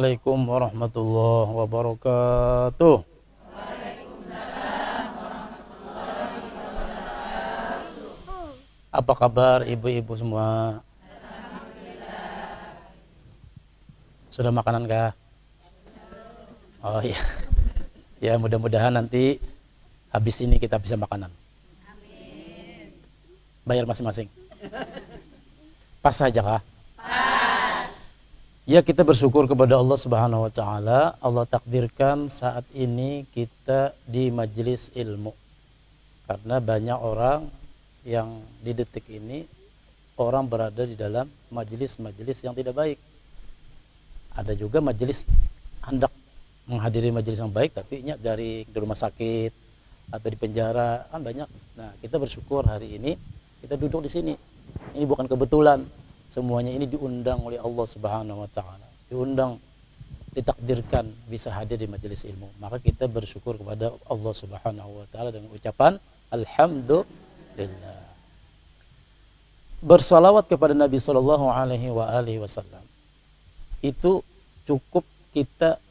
Assalamualaikum warahmatullahi wabarakatuh. Waalaikumsalam warahmatullahi wabarakatuh. Apa kabar ibu-ibu semua? Sudah makanan kah? Oh iya. Ya mudah-mudahan nanti habis ini kita bisa makanan. Amin. Bayar masing-masing. Pas saja kah? Ya kita bersyukur kepada Allah Subhanahu wa taala Allah takdirkan saat ini kita di majelis ilmu. Karena banyak orang yang di detik ini orang berada di dalam majelis-majelis yang tidak baik. Ada juga majelis hendak menghadiri majelis yang baik tapi nya dari di rumah sakit atau di penjara kan banyak. Nah, kita bersyukur hari ini kita duduk di sini. Ini bukan kebetulan semuanya ini diundang oleh Allah Subhanahu wa taala. Diundang ditakdirkan bisa hadir di majelis ilmu. Maka kita bersyukur kepada Allah Subhanahu wa taala dengan ucapan alhamdulillah. Bersalawat kepada Nabi sallallahu alaihi wa alihi wasallam. Itu cukup kita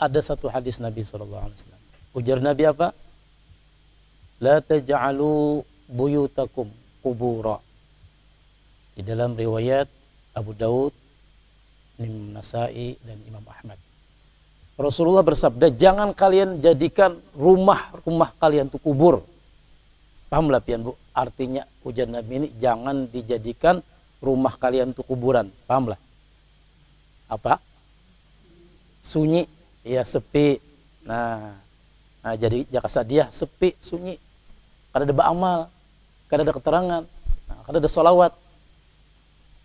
ada satu hadis Nabi sallallahu alaihi wasallam. Ujar Nabi apa? La taj'alu buyutakum kuburah di dalam riwayat Abu Daud, Imam Nasai dan Imam Ahmad. Rasulullah bersabda, jangan kalian jadikan rumah-rumah kalian itu kubur. paham lah pian bu? Artinya hujan Nabi ini jangan dijadikan rumah kalian itu kuburan. paham lah. Apa? Sunyi, ya sepi. Nah, nah jadi jaksa dia sepi, sunyi. Karena ada amal, karena ada keterangan, nah, kada ada solawat.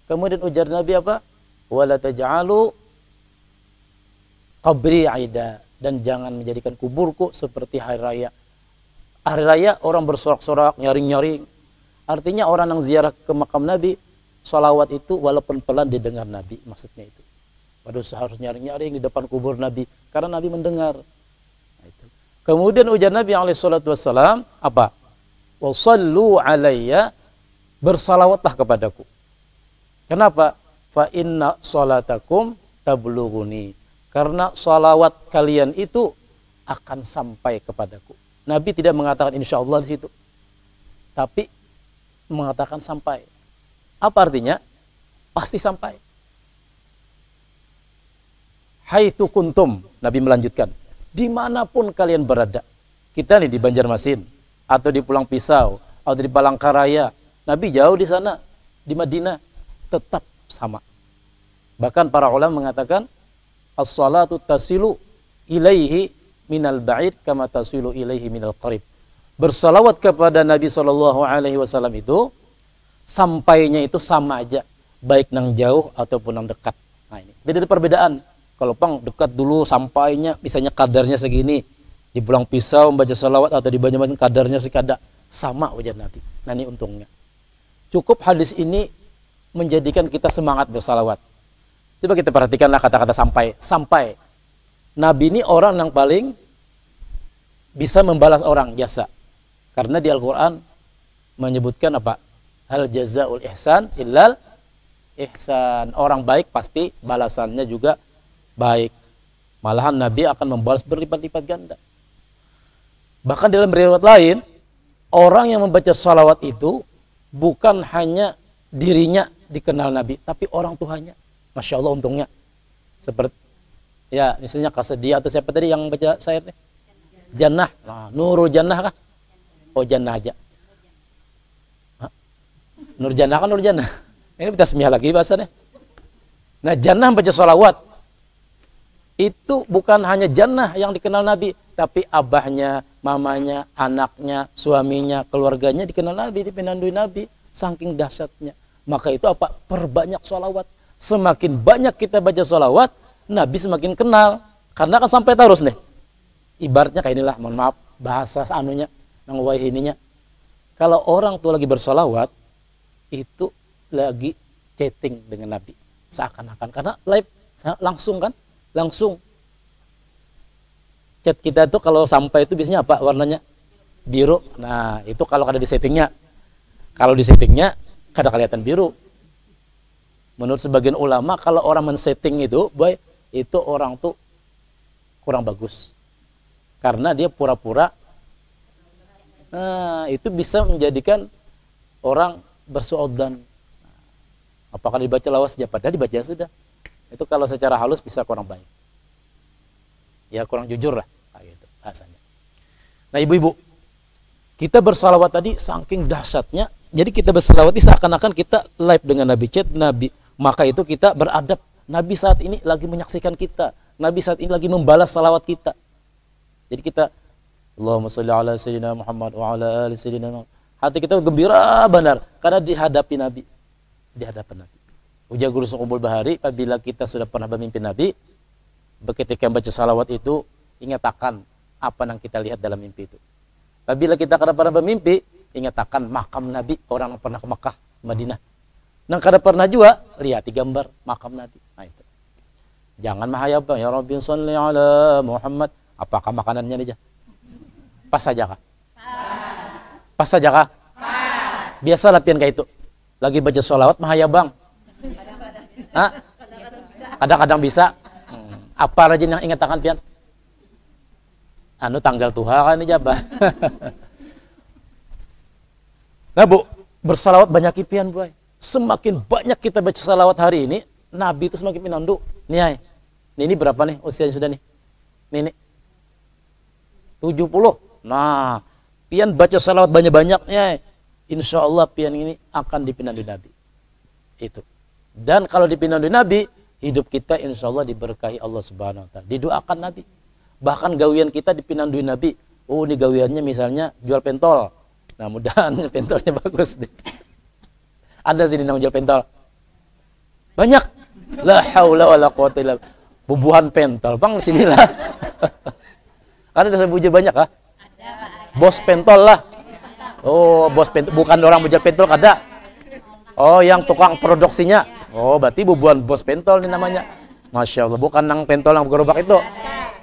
Kemudian ujar Nabi apa? Wala taj'alu qabri aida dan jangan menjadikan kuburku seperti hari raya. Hari raya orang bersorak-sorak, nyaring-nyaring. Artinya orang yang ziarah ke makam Nabi, sholawat itu walaupun pelan didengar Nabi, maksudnya itu. Waduh seharusnya nyaring-nyaring di depan kubur Nabi, karena Nabi mendengar. Nah, itu. Kemudian ujar Nabi Salam apa? Wa sallu alayya bersalawatlah kepadaku. Kenapa? Fa inna salatakum tabluguni. Karena salawat kalian itu akan sampai kepadaku. Nabi tidak mengatakan insya Allah di situ. Tapi mengatakan sampai. Apa artinya? Pasti sampai. Haitu kuntum, Nabi melanjutkan. Dimanapun kalian berada, kita nih di Banjarmasin, atau di Pulang Pisau, atau di Palangkaraya, Nabi jauh di sana, di Madinah tetap sama. Bahkan para ulama mengatakan as-salatu tasilu ilaihi minal ba'id kama tasilu ilaihi minal qarib. Bersalawat kepada Nabi Shallallahu alaihi wasallam itu sampainya itu sama aja baik nang jauh ataupun nang dekat. Nah ini tidak ada perbedaan. Kalau pang dekat dulu sampainya misalnya kadarnya segini di pulang pisau membaca salawat atau di banyak kadarnya sekada sama wajah nanti. Nah ini untungnya. Cukup hadis ini menjadikan kita semangat bersalawat. Coba kita perhatikanlah kata-kata sampai. Sampai. Nabi ini orang yang paling bisa membalas orang jasa. Karena di Al-Quran menyebutkan apa? Hal jazaul ihsan illal ihsan. Orang baik pasti balasannya juga baik. Malahan Nabi akan membalas berlipat-lipat ganda. Bahkan dalam riwayat lain, orang yang membaca salawat itu bukan hanya dirinya dikenal Nabi, tapi orang tuanya, masya Allah untungnya seperti ya misalnya kasedia atau siapa tadi yang baca saya nih? Jannah, nah, Nurul Jannah kah? Oh Jannah aja. Nur Jannah kan Nur Jannah. Ini kita semia lagi bahasanya. Nah Jannah baca sholawat itu bukan hanya Jannah yang dikenal Nabi, tapi abahnya, mamanya, anaknya, suaminya, keluarganya dikenal Nabi, dipinandui Nabi, saking dahsyatnya. Maka itu apa? Perbanyak sholawat. Semakin banyak kita baca sholawat, Nabi semakin kenal. Karena akan sampai terus nih. Ibaratnya kayak inilah, mohon maaf, bahasa anunya, nangwai ininya. Kalau orang tuh lagi bersolawat, itu lagi chatting dengan Nabi. Seakan-akan. Karena live langsung kan? Langsung. Chat kita tuh kalau sampai itu biasanya apa warnanya? Biru. Nah, itu kalau ada di settingnya. Kalau di settingnya kadang kelihatan biru. Menurut sebagian ulama, kalau orang men-setting itu, boy, itu orang tuh kurang bagus. Karena dia pura-pura. Nah, itu bisa menjadikan orang bersuodan. Apakah dibaca lawas saja? Ya, padahal dibaca sudah. Itu kalau secara halus bisa kurang baik. Ya kurang jujur lah. Nah, gitu, bahasanya. Nah ibu-ibu, kita bersalawat tadi saking dahsyatnya jadi kita ini seakan-akan kita live dengan Nabi chat Nabi maka itu kita beradab Nabi saat ini lagi menyaksikan kita Nabi saat ini lagi membalas salawat kita jadi kita Allahumma salli ala sayyidina Muhammad wa ala ali sayyidina Muhammad. hati kita gembira benar karena dihadapi Nabi Dihadapi Nabi Ujah Guru Sukumbul Bahari apabila kita sudah pernah memimpin Nabi ketika baca salawat itu ingat apa yang kita lihat dalam mimpi itu apabila kita pernah pernah bermimpi ingat makam Nabi orang yang pernah ke Makkah, Madinah. Nang kada pernah juga lihat gambar makam Nabi. Nah, itu. Jangan mahayab ya Rabbi salli ala Muhammad. Apakah makanannya aja? Pas saja kah? Pas. Pas saja kah? Pas. Biasa latihan kayak itu. Lagi baca sholawat mahayabang. bang. Kadang-kadang bisa. Hmm. Apa rajin yang ingat akan pian? Anu tanggal Tuhan kan ini jabat. Nah bu, bersalawat banyak kipian bu. Semakin banyak kita baca salawat hari ini, Nabi itu semakin minandu. Nih Ini berapa nih usianya sudah nih? Nih, tujuh puluh. Nah, pian baca salawat banyak-banyaknya. Insya Allah pian ini akan dipinandu Nabi. Itu. Dan kalau dipinandu Nabi, hidup kita insya Allah diberkahi Allah Subhanahu Wa Taala. Didoakan Nabi. Bahkan gawian kita dipinandu Nabi. Oh ini gawiannya misalnya jual pentol. Nah, mudahan pentolnya bagus deh. Ada sini yang jual pentol. Banyak. La haula wala quwata illa Bubuhan pentol. Bang, sini Karena ada sebuja banyak ah. Bos pentol lah. Oh, bos pentol bukan orang bujal pentol kada. Oh, yang tukang produksinya. Oh, berarti bubuhan bos pentol ini namanya. Masya Allah, bukan nang pentol yang gerobak itu.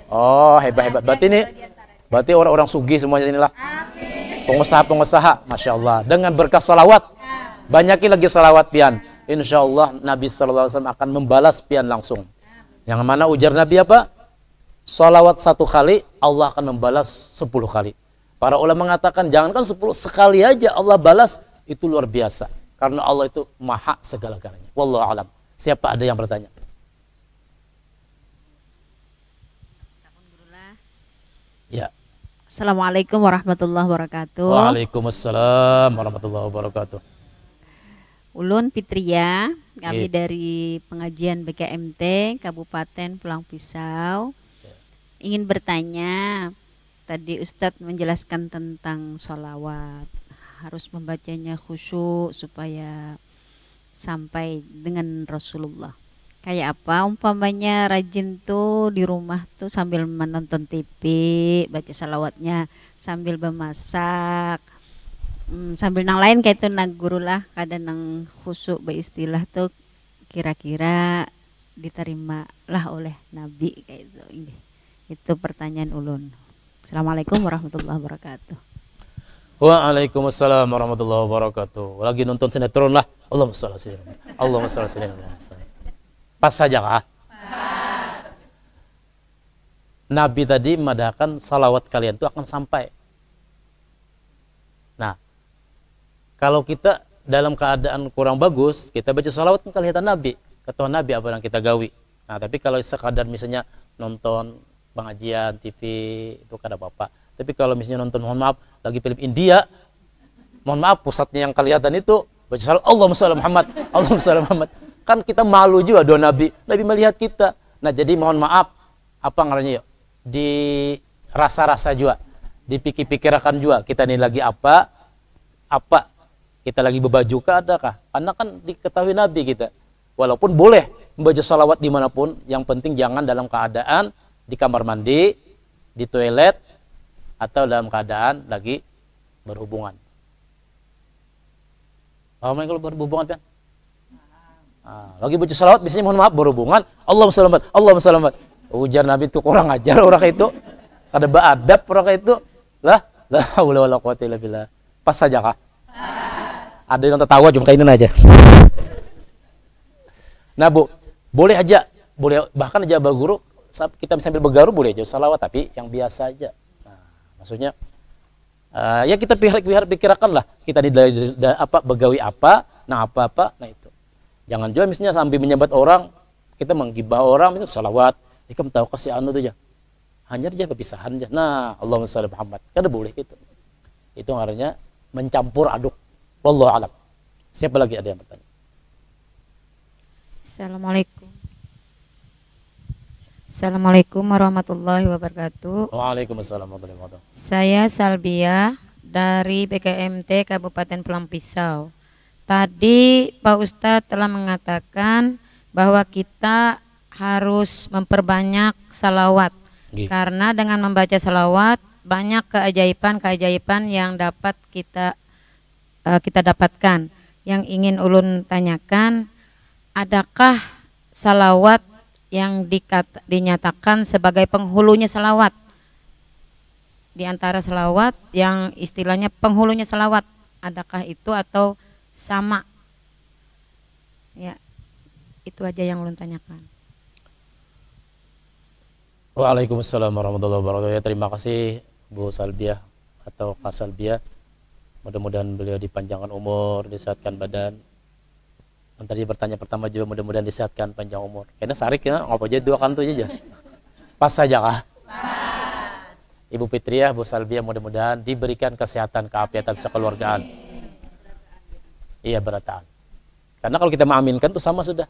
Oh, hebat-hebat. Berarti ini berarti orang-orang sugi semuanya inilah pengusaha-pengusaha Masya Allah dengan berkah salawat banyaki lagi salawat pian Insya Allah Nabi SAW akan membalas pian langsung yang mana ujar Nabi apa? Salawat satu kali Allah akan membalas sepuluh kali para ulama mengatakan jangankan sepuluh sekali aja Allah balas itu luar biasa karena Allah itu maha segala-galanya Wallahu alam siapa ada yang bertanya Ya. Assalamualaikum warahmatullahi wabarakatuh. Waalaikumsalam warahmatullahi wabarakatuh. Ulun Fitria, kami yeah. dari pengajian BKMT Kabupaten Pulang Pisau. Iya. Ingin bertanya, tadi Ustadz menjelaskan tentang sholawat. Harus membacanya khusyuk supaya sampai dengan Rasulullah kayak apa umpamanya rajin tuh di rumah tuh sambil menonton TV baca salawatnya sambil memasak hmm, sambil nang lain kayak itu nang guru lah kadang nang khusuk beristilah tuh kira-kira diterima lah oleh Nabi kayak itu ini itu pertanyaan ulun Assalamualaikum warahmatullahi wabarakatuh Waalaikumsalam warahmatullahi wabarakatuh lagi nonton sinetron lah Allahumma sholli Allahumma sholli Pas saja kah? Nabi tadi mengadakan salawat kalian itu akan sampai. Nah, kalau kita dalam keadaan kurang bagus, kita baca salawat kan kelihatan Nabi. Ketua Nabi apa yang kita gawi. Nah, tapi kalau sekadar misalnya nonton pengajian TV itu kada kan apa-apa. Tapi kalau misalnya nonton mohon maaf lagi film India, mohon maaf pusatnya yang kelihatan itu baca salawat Allahumma sholli Muhammad, Allahumma Muhammad. Kan kita malu juga doa Nabi. Nabi melihat kita. Nah, jadi mohon maaf apa namanya ya? Di rasa-rasa juga, dipikir-pikirkan juga kita ini lagi apa? Apa kita lagi berbaju kah adakah? Karena kan diketahui Nabi kita. Walaupun boleh membaca salawat dimanapun, yang penting jangan dalam keadaan di kamar mandi, di toilet, atau dalam keadaan lagi berhubungan. Oh, kalau berhubungan kan? Ah, lagi baca salawat biasanya mohon maaf berhubungan Allah selamat Allah selamat Ujar Nabi itu kurang ajar orang itu. Ada beradab orang itu. Lah, lah wala wala quwata bila Pas saja kah? Ada yang tertawa cuma ini aja. Nah, Bu, boleh aja, boleh bahkan aja guru kita sambil begaru boleh aja salawat tapi yang biasa aja. Nah, maksudnya ah, ya kita pihak-pihak pikirkan lah kita di apa begawi apa, nah apa-apa, nah itu Jangan juga misalnya sambil menyebut orang, kita menggibah orang, misalnya salawat, ikam tahu kasih anu itu ya. Hanya dia perpisahan aja. Nah, Allah salli Muhammad. Kada boleh gitu. Itu artinya mencampur aduk. Wallahu alam. Siapa lagi ada yang bertanya? Assalamualaikum. Assalamualaikum warahmatullahi wabarakatuh. Waalaikumsalam warahmatullahi wabarakatuh. Saya Salbia dari BKMT Kabupaten Pelampisau. Tadi Pak Ustadz telah mengatakan bahwa kita harus memperbanyak salawat Gih. karena dengan membaca salawat banyak keajaiban-keajaiban yang dapat kita uh, kita dapatkan. Yang ingin ulun tanyakan, adakah salawat yang dikata, dinyatakan sebagai penghulunya salawat? Di antara salawat yang istilahnya penghulunya salawat, adakah itu atau sama. Ya, itu aja yang ulun tanyakan. Waalaikumsalam warahmatullahi wabarakatuh. Ya, terima kasih Bu Salbiah atau Kak Salbiah. Mudah-mudahan beliau dipanjangkan umur, disehatkan badan. Dan tadi bertanya pertama juga mudah-mudahan disehatkan panjang umur. Karena sarik ya, apa aja dua kantunya aja. Pas saja kah? Ibu Fitriah, Bu Salbia, mudah-mudahan diberikan kesehatan, keafiatan sekeluargaan. Iya berataan. Karena kalau kita mengaminkan itu sama sudah.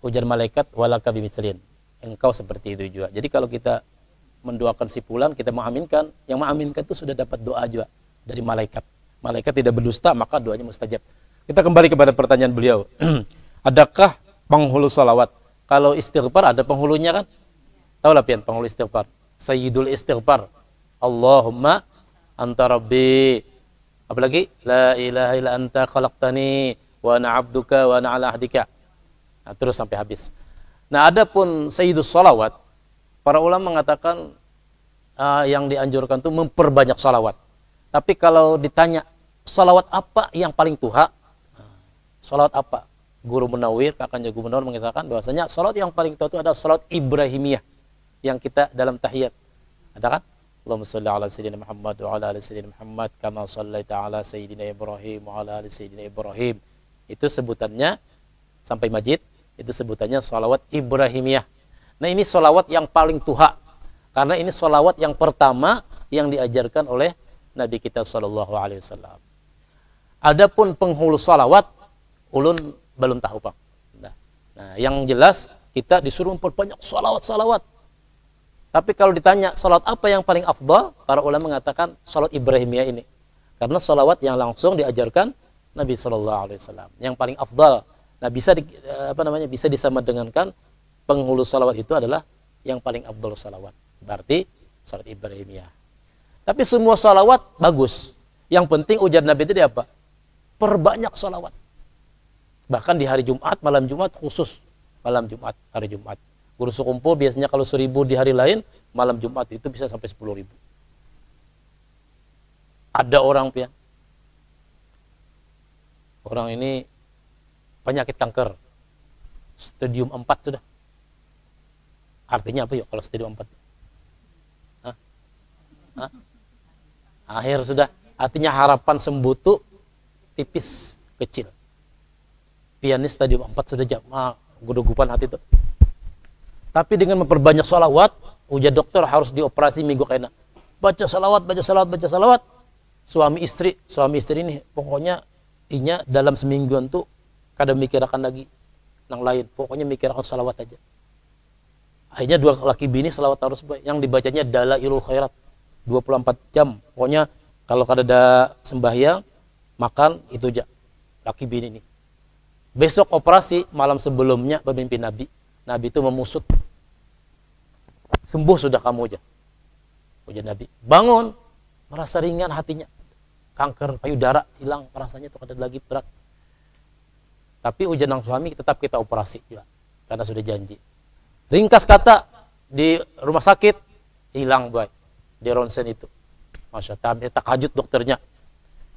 Ujar malaikat walaka bimithlin. Engkau seperti itu juga. Jadi kalau kita mendoakan si pulan, kita mengaminkan, yang mengaminkan itu sudah dapat doa juga dari malaikat. Malaikat tidak berdusta, maka doanya mustajab. Kita kembali kepada pertanyaan beliau. Adakah penghulu salawat? Kalau istighfar ada penghulunya kan? Tahu lah pian penghulu istighfar. Sayyidul istighfar. Allahumma antarabi apalagi la ilaha illa anta khalaqtani wa ana abduka wa ana ala ahdika nah, terus sampai habis nah adapun sayyidus salawat para ulama mengatakan uh, yang dianjurkan itu memperbanyak salawat tapi kalau ditanya salawat apa yang paling tuha salawat apa guru menawir kakaknya guru menawir mengisahkan bahwasanya salawat yang paling tuha itu adalah salawat ibrahimiyah yang kita dalam tahiyat ada kan Allahumma salli ala sayyidina Muhammad wa ala ala sayyidina Muhammad kama sallaita ala sayyidina Ibrahim wa ala ala sayyidina Ibrahim. Itu sebutannya sampai majid, itu sebutannya sholawat Ibrahimiyah. Nah, ini sholawat yang paling tuha karena ini sholawat yang pertama yang diajarkan oleh Nabi kita Shallallahu alaihi wasallam. Adapun penghulu sholawat ulun belum tahu Pak. Nah, nah yang jelas kita disuruh memperbanyak sholawat-sholawat tapi kalau ditanya salat apa yang paling afdal, para ulama mengatakan salat Ibrahimiyah ini. Karena salawat yang langsung diajarkan Nabi Shallallahu Alaihi Wasallam yang paling afdal. Nah bisa di, eh, apa namanya bisa disamadengankan penghulu salawat itu adalah yang paling afdal salawat. Berarti salat Ibrahimiyah. Tapi semua salawat bagus. Yang penting ujar Nabi itu apa? Perbanyak salawat. Bahkan di hari Jumat, malam Jumat khusus. Malam Jumat, hari Jumat. Guru sekumpul biasanya kalau seribu di hari lain, malam Jumat itu bisa sampai sepuluh ribu. Ada orang pian. Orang ini penyakit kanker. Stadium 4 sudah. Artinya apa yuk ya kalau stadium 4? Hah? Hah? Akhir sudah. Artinya harapan sembuh tuh tipis, kecil. Pianis stadium 4 sudah jam, ah, gudugupan hati tuh. Tapi dengan memperbanyak salawat, ujar oh, dokter harus dioperasi minggu kena. Baca salawat, baca salawat, baca salawat. Suami istri, suami istri ini pokoknya inya dalam semingguan tuh kadang mikirakan lagi yang lain. Pokoknya mikirakan salawat aja. Akhirnya dua laki bini salawat harus baik. Yang dibacanya adalah ilul khairat 24 jam. Pokoknya kalau kada ada sembahyang, makan itu aja. Laki bini ini. Besok operasi malam sebelumnya pemimpin Nabi. Nabi itu memusut Sembuh sudah kamu aja. Ujar Nabi. Bangun. Merasa ringan hatinya. Kanker payudara hilang rasanya itu ada lagi berat. Tapi ujian yang suami tetap kita operasi juga. Karena sudah janji. Ringkas kata di rumah sakit hilang baik. Di ronsen itu. Masya Allah. Takajut dokternya.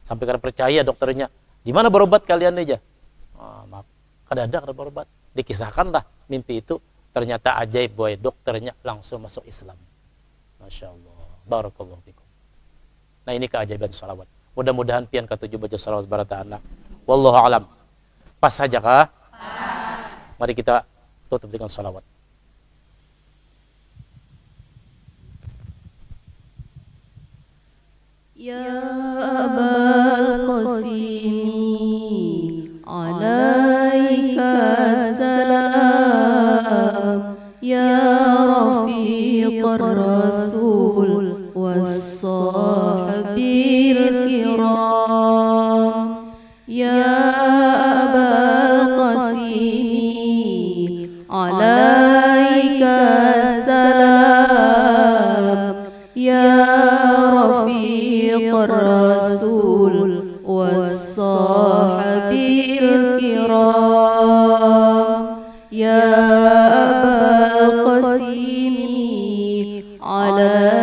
Sampai karena percaya dokternya. Di mana berobat kalian aja? Oh, maaf. Kadang-kadang kan berobat. Dikisahkan lah mimpi itu Ternyata ajaib boy, dokternya langsung masuk Islam. Masya Allah. Barakallahu fikum. Nah ini keajaiban salawat. Mudah-mudahan pian ketujuh baca salawat anak. Wallahu alam. Pas saja kah? Pas. Mari kita tutup dengan salawat. Ya أبا Qasimi Allah. يا رفيق الرسول والصحب الكرام يا أبا القسيم عليك السلام يا رفيق الرسول على